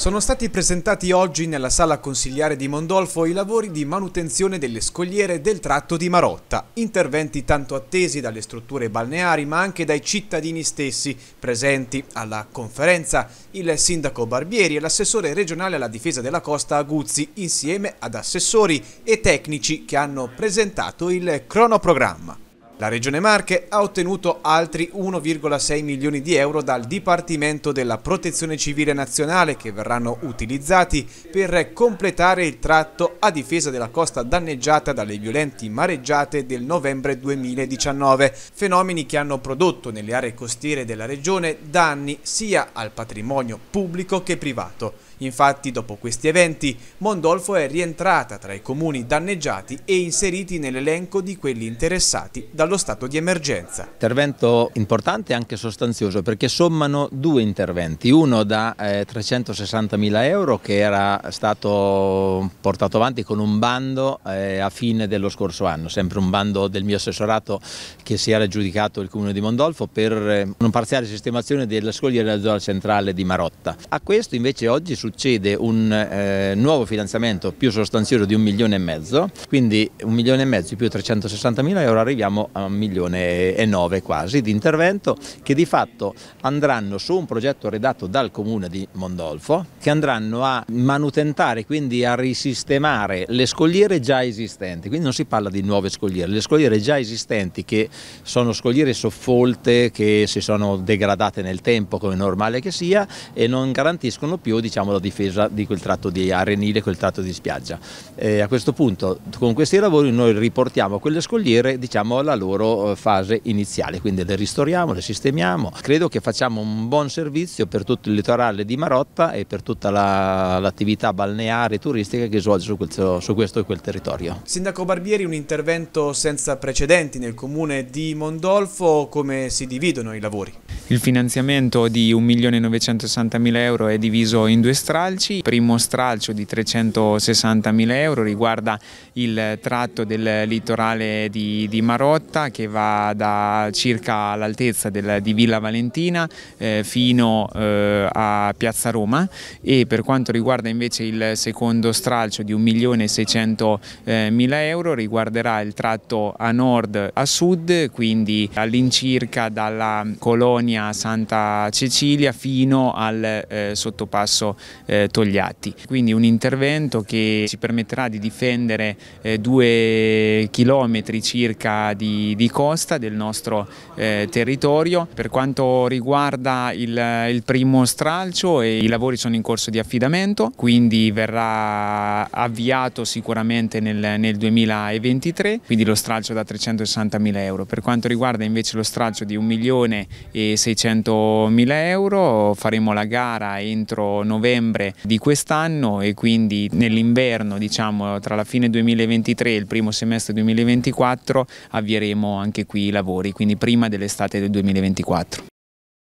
Sono stati presentati oggi nella sala consigliare di Mondolfo i lavori di manutenzione delle scogliere del tratto di Marotta, interventi tanto attesi dalle strutture balneari ma anche dai cittadini stessi. Presenti alla conferenza il sindaco Barbieri e l'assessore regionale alla difesa della costa Aguzzi insieme ad assessori e tecnici che hanno presentato il cronoprogramma. La Regione Marche ha ottenuto altri 1,6 milioni di euro dal Dipartimento della Protezione Civile Nazionale che verranno utilizzati per completare il tratto a difesa della costa danneggiata dalle violenti mareggiate del novembre 2019, fenomeni che hanno prodotto nelle aree costiere della Regione danni sia al patrimonio pubblico che privato. Infatti, dopo questi eventi, Mondolfo è rientrata tra i comuni danneggiati e inseriti nell'elenco di quelli interessati dal dallo stato di emergenza. Intervento importante e anche sostanzioso perché sommano due interventi, uno da eh, 360 mila euro che era stato portato avanti con un bando eh, a fine dello scorso anno, sempre un bando del mio assessorato che si era giudicato il comune di Mondolfo per eh, una parziale sistemazione della scogliera della zona centrale di Marotta. A questo invece oggi succede un eh, nuovo finanziamento più sostanzioso di un milione e mezzo, quindi un milione e mezzo più 360 mila euro arriviamo a un milione e nove quasi di intervento che di fatto andranno su un progetto redatto dal comune di Mondolfo che andranno a manutentare quindi a risistemare le scogliere già esistenti, quindi non si parla di nuove scogliere, le scogliere già esistenti che sono scogliere soffolte che si sono degradate nel tempo come normale che sia e non garantiscono più diciamo, la difesa di quel tratto di arenile, quel tratto di spiaggia. E eh, a questo punto con questi lavori noi riportiamo quelle scogliere diciamo, alla loro eh, fase iniziale, quindi le ristoriamo, le sistemiamo, credo che facciamo un buon servizio per tutto il litorale di Marotta e per tutta l'attività balneare e turistica che svolge su, quel, su questo e quel territorio. Sindaco Barbieri, un intervento senza precedenti nel comune di Mondolfo, come si dividono i lavori? Il finanziamento di 1.960.000 euro è diviso in due stralci. Il primo stralcio di 360.000 euro riguarda il tratto del litorale di, di Marotta che va da circa l'altezza di Villa Valentina eh, fino eh, a Piazza Roma e per quanto riguarda invece il secondo stralcio di 1.600.000 eh, euro riguarderà il tratto a nord a sud, quindi all'incirca dalla colonia linea Santa Cecilia fino al eh, sottopasso eh, Togliatti. Quindi un intervento che ci permetterà di difendere eh, due chilometri circa di, di costa del nostro eh, territorio. Per quanto riguarda il, il primo stralcio i lavori sono in corso di affidamento, quindi verrà avviato sicuramente nel, nel 2023, quindi lo stralcio da 360 mila euro. Per quanto riguarda invece lo stralcio di 1 milione e 1.600.000 600.000 euro, faremo la gara entro novembre di quest'anno e quindi nell'inverno, diciamo tra la fine 2023 e il primo semestre 2024 avvieremo anche qui i lavori, quindi prima dell'estate del 2024.